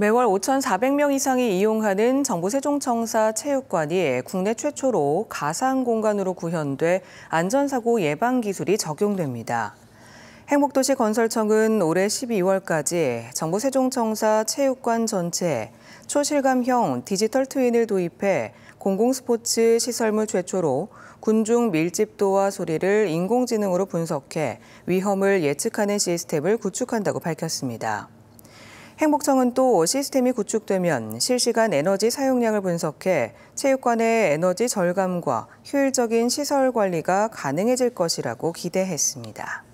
매월 5,400명 이상이 이용하는 정부 세종청사 체육관이 국내 최초로 가상 공간으로 구현돼 안전사고 예방 기술이 적용됩니다. 행복도시 건설청은 올해 12월까지 정부 세종청사 체육관 전체에 초실감형 디지털 트윈을 도입해 공공스포츠 시설물 최초로 군중 밀집도와 소리를 인공지능으로 분석해 위험을 예측하는 시스템을 구축한다고 밝혔습니다. 행복청은 또 시스템이 구축되면 실시간 에너지 사용량을 분석해 체육관의 에너지 절감과 효율적인 시설 관리가 가능해질 것이라고 기대했습니다.